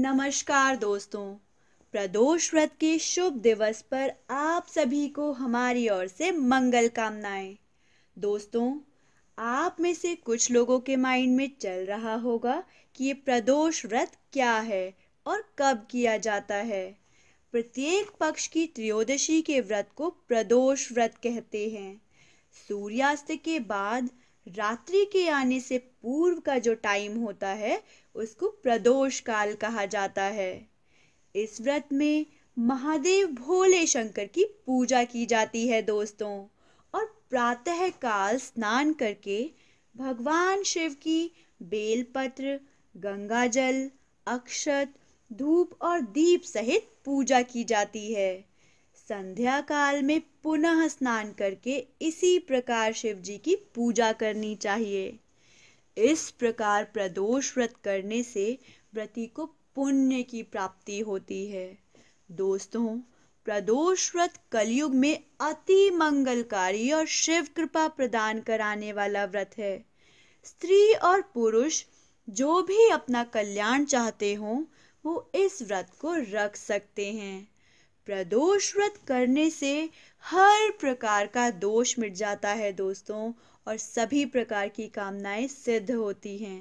नमस्कार दोस्तों प्रदोष व्रत के शुभ दिवस पर आप सभी को हमारी ओर से मंगल कामनाएं दोस्तों आप में से कुछ लोगों के माइंड में चल रहा होगा कि ये प्रदोष व्रत क्या है और कब किया जाता है प्रत्येक पक्ष की त्रयोदशी के व्रत को प्रदोष व्रत कहते हैं सूर्यास्त के बाद रात्रि के आने से पूर्व का जो टाइम होता है उसको प्रदोष काल कहा जाता है इस व्रत में महादेव भोले शंकर की पूजा की जाती है दोस्तों और प्रातः काल स्नान करके भगवान शिव की बेलपत्र गंगाजल अक्षत धूप और दीप सहित पूजा की जाती है संध्या काल में पुनः स्नान करके इसी प्रकार शिव जी की पूजा करनी चाहिए इस प्रकार प्रदोष व्रत करने से व्रती को पुण्य की प्राप्ति होती है दोस्तों प्रदोष व्रत कलयुग में अति मंगलकारी और शिव कृपा प्रदान कराने वाला व्रत है स्त्री और पुरुष जो भी अपना कल्याण चाहते हों वो इस व्रत को रख सकते हैं प्रदोष व्रत करने से हर प्रकार का दोष मिट जाता है दोस्तों और सभी प्रकार की कामनाएं सिद्ध होती हैं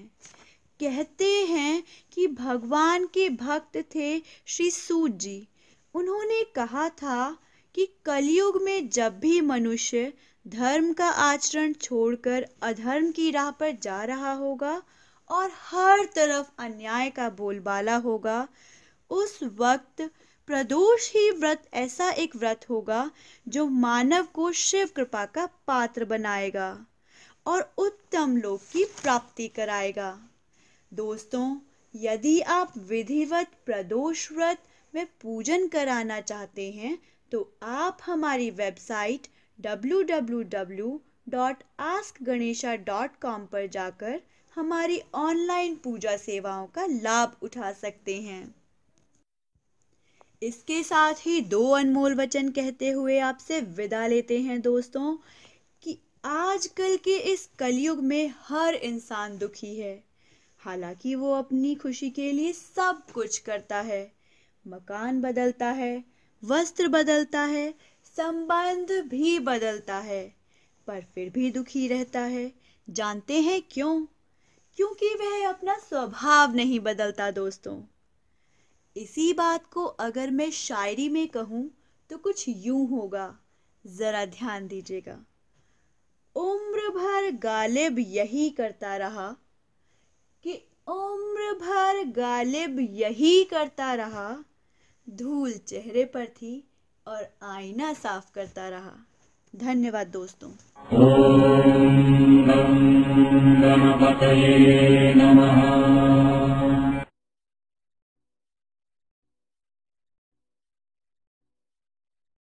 कहते हैं कि भगवान के भक्त थे श्री सूत जी उन्होंने कहा था कि कलयुग में जब भी मनुष्य धर्म का आचरण छोड़कर अधर्म की राह पर जा रहा होगा और हर तरफ अन्याय का बोलबाला होगा उस वक्त प्रदोष ही व्रत ऐसा एक व्रत होगा जो मानव को शिव कृपा का पात्र बनाएगा और उत्तम लोक की प्राप्ति कराएगा दोस्तों यदि आप विधिवत प्रदोष व्रत में पूजन कराना चाहते हैं तो आप हमारी वेबसाइट www.askganesha.com पर जाकर हमारी ऑनलाइन पूजा सेवाओं का लाभ उठा सकते हैं इसके साथ ही दो अनमोल वचन कहते हुए आपसे विदा लेते हैं दोस्तों कि आजकल के इस कलयुग में हर इंसान दुखी है हालांकि वो अपनी खुशी के लिए सब कुछ करता है मकान बदलता है वस्त्र बदलता है संबंध भी बदलता है पर फिर भी दुखी रहता है जानते हैं क्यों क्योंकि वह अपना स्वभाव नहीं बदलता दोस्तों इसी बात को अगर मैं शायरी में कहूँ तो कुछ यूं होगा ज़रा ध्यान दीजिएगा उम्र भर गालिब यही करता रहा कि उम्र भर गालिब यही करता रहा धूल चेहरे पर थी और आईना साफ करता रहा धन्यवाद दोस्तों ओम नम नम